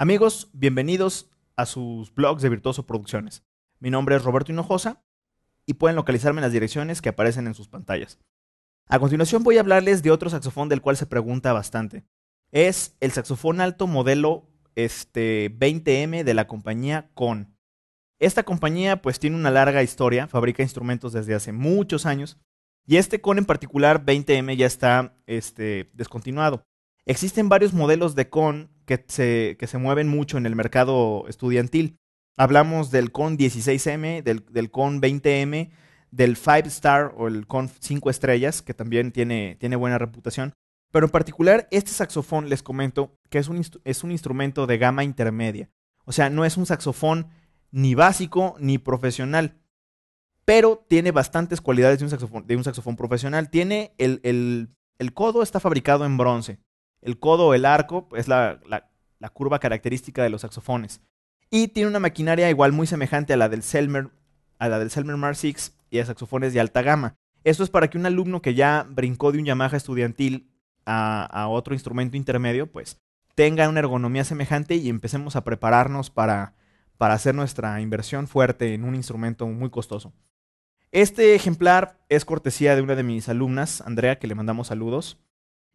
Amigos, bienvenidos a sus blogs de Virtuoso Producciones. Mi nombre es Roberto Hinojosa y pueden localizarme en las direcciones que aparecen en sus pantallas. A continuación voy a hablarles de otro saxofón del cual se pregunta bastante. Es el saxofón alto modelo este 20M de la compañía Con. Esta compañía pues tiene una larga historia, fabrica instrumentos desde hace muchos años y este con en particular 20M ya está este, descontinuado. Existen varios modelos de con que se, mueven mucho en el mercado estudiantil. Hablamos del CON 16M, del, CON 20M, del Five Star o el CON 5 estrellas, que también tiene, tiene buena reputación. Pero en particular, este saxofón, les comento, que es un, instrumento de gama intermedia. O sea, no es un saxofón ni básico ni profesional, pero tiene bastantes cualidades de un saxofón, de un saxofón profesional. Tiene el, el codo está fabricado en bronce. El codo o el arco es pues, la, curva característica de los saxofones. Y tiene una maquinaria igual muy semejante a la del Selmer, a la del Selmer 6 y a saxofones de alta gama. Esto es para que un alumno que ya brincó de un Yamaha estudiantil a, otro instrumento intermedio, pues tenga una ergonomía semejante y empecemos a prepararnos para hacer nuestra inversión fuerte en un instrumento muy costoso. Este ejemplar es cortesía de una de mis alumnas, Andrea, que le mandamos saludos.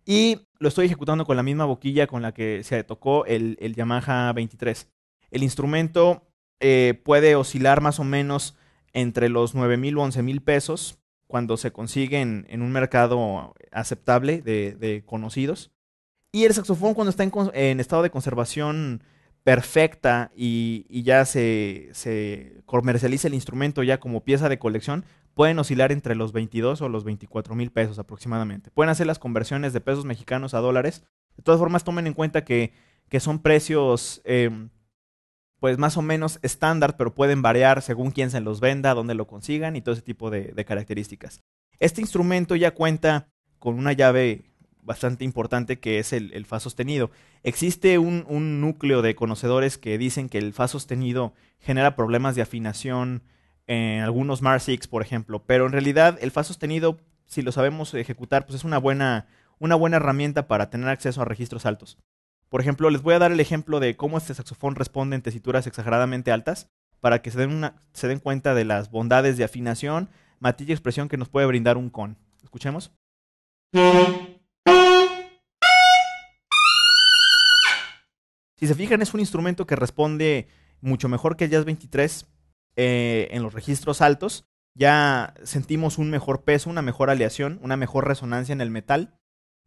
Y lo estoy ejecutando con la misma boquilla con la que se tocó el, Yamaha 23. El instrumento eh, puede oscilar más o menos entre los 9 mil o 11 mil pesos cuando se consigue en, un mercado aceptable de, conocidos. Y el saxofón cuando está en, estado de conservación perfecta y, ya se, se, comercializa el instrumento ya como pieza de colección, pueden oscilar entre los 22 o los 24 mil pesos aproximadamente. Pueden hacer las conversiones de pesos mexicanos a dólares. De todas formas, tomen en cuenta que, que son precios, em, pues más o menos estándar, pero pueden variar según quién se los venda, dónde lo consigan y todo ese tipo de, características. Este instrumento ya cuenta con una llave bastante importante que es el, el fa sostenido. Existe un, un, núcleo de conocedores que dicen que el fa sostenido genera problemas de afinación en algunos Mar 6, por ejemplo. Pero en realidad el fa sostenido, si lo sabemos ejecutar, pues es una buena, una buena herramienta para tener acceso a registros altos. Por ejemplo, les voy a dar el ejemplo de cómo este saxofón responde en tesituras exageradamente altas para que se den, cuenta de las bondades de afinación, matilla y expresión que nos puede brindar un con. Escuchemos. Si se fijan, es un instrumento que responde mucho mejor que el Jazz 23 eh, en los registros altos, ya sentimos un mejor peso, una mejor aleación, una mejor resonancia en el metal.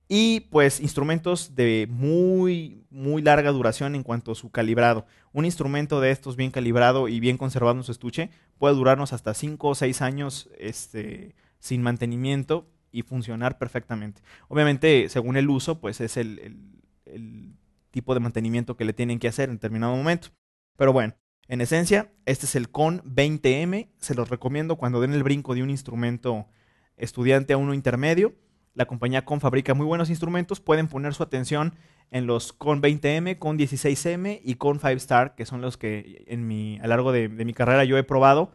Y pues instrumentos de muy, muy larga duración en cuanto a su calibrado. Un instrumento de estos bien calibrado y bien conservado en su estuche puede durarnos hasta 5 o 6 años este, sin mantenimiento y funcionar perfectamente. Obviamente, según el uso, pues es el tipo de mantenimiento que le tienen que hacer en determinado momento. Pero bueno, en esencia, este es el CON 20M. Se los recomiendo cuando den el brinco de un instrumento estudiante a uno intermedio. La compañía CON fabrica muy buenos instrumentos. Pueden poner su atención en los CON 20M, CON 16M y CON 5 Star, que son los que en mi, a lo largo de, mi carrera yo he probado.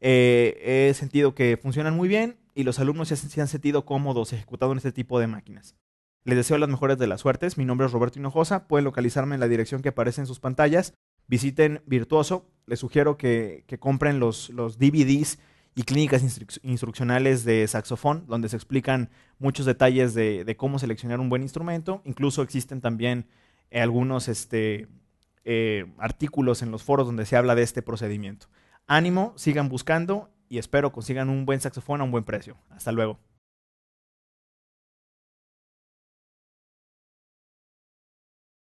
Eh, he sentido que funcionan muy bien y los alumnos se, han sentido cómodos ejecutando en este tipo de máquinas. Les deseo las mejores de las suertes. Mi nombre es Roberto Hinojosa. Pueden localizarme en la dirección que aparece en sus pantallas visiten Virtuoso. Les sugiero que, compren los, los, DVDs y clínicas instruccionales de saxofón, donde se explican muchos detalles de, cómo seleccionar un buen instrumento. Incluso existen también eh, algunos este, eh, artículos en los foros donde se habla de este procedimiento. Ánimo, sigan buscando y espero consigan un buen saxofón a un buen precio. Hasta luego.